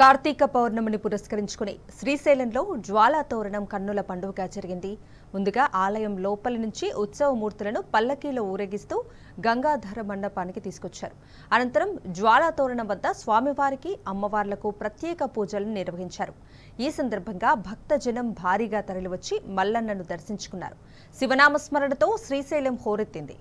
కార్తీక పౌర్ణమిని పురస్కరించుకుని శ్రీశైలంలో తోరణం కన్నుల పండుగ జరిగింది ముందుగా ఆలయం లోపలి నుంచి ఉత్సవమూర్తులను పల్లకీలో ఊరేగిస్తూ గంగాధర మండపానికి తీసుకొచ్చారు అనంతరం తోరణం వద్ద స్వామివారికి అమ్మవార్లకు ప్రత్యేక పూజలను నిర్వహించారు ఈ సందర్భంగా భక్తజనం భారీగా తరలివచ్చి మల్లన్నను దర్శించుకున్నారు శివనామస్మరణతో శ్రీశైలం హోరెత్తింది